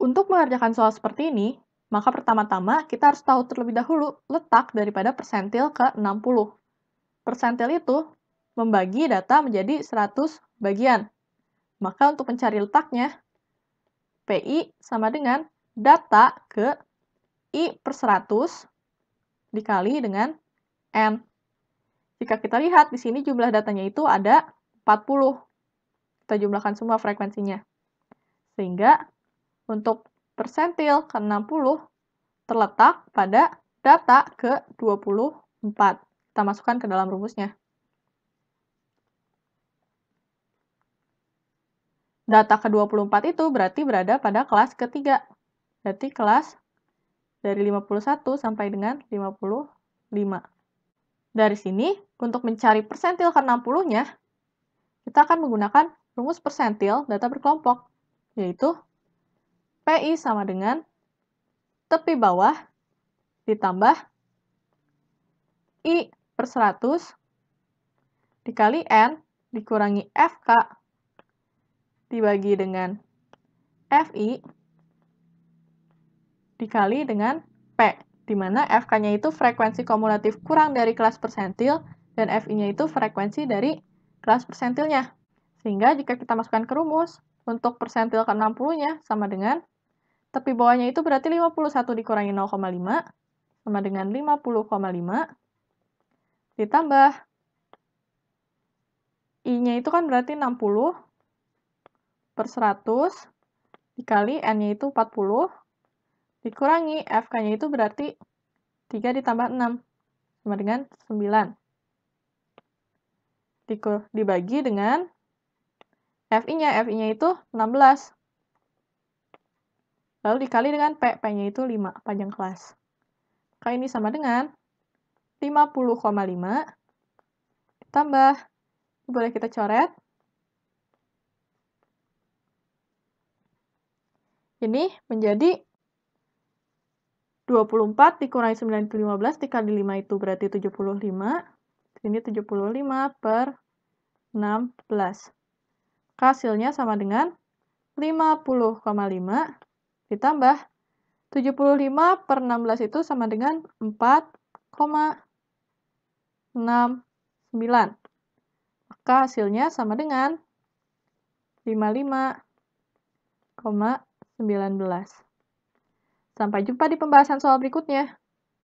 Untuk mengerjakan soal seperti ini, maka pertama-tama kita harus tahu terlebih dahulu letak daripada persentil ke 60. Persentil itu membagi data menjadi 100 bagian. Maka untuk mencari letaknya, PI sama dengan data ke I per 100 dikali dengan N. Jika kita lihat, di sini jumlah datanya itu ada 40. Kita jumlahkan semua frekuensinya. Sehingga untuk persentil ke-60 terletak pada data ke-24. Kita masukkan ke dalam rumusnya. Data ke-24 itu berarti berada pada kelas ketiga. Berarti kelas dari 51 sampai dengan 55. Dari sini, untuk mencari persentil ke-60-nya, kita akan menggunakan rumus persentil data berkelompok, yaitu PI sama dengan tepi bawah ditambah I per 100 dikali N dikurangi FK dibagi dengan FI dikali dengan P, di mana FK-nya itu frekuensi kumulatif kurang dari kelas persentil dan FI-nya itu frekuensi dari kelas persentilnya. Sehingga jika kita masukkan ke rumus, untuk persentil ke-60-nya sama dengan Tepi bawahnya itu berarti 51 dikurangi 0,5 sama dengan 50,5 ditambah I-nya itu kan berarti 60 per 100 dikali N-nya itu 40 dikurangi FK-nya itu berarti 3 ditambah 6 sama dengan 9. dibagi dengan FI-nya, FI-nya itu 16 lalu dikali dengan P, P-nya itu 5, panjang kelas. Maka ini sama dengan 50,5 tambah, boleh kita coret. Ini menjadi 24 dikurangi 9 itu 15, dikali 5 itu berarti 75. Ini 75 per 16. Hasilnya sama dengan 50,5 Ditambah 75 per 16 itu sama dengan 4,69. Maka hasilnya sama dengan 55,19. Sampai jumpa di pembahasan soal berikutnya.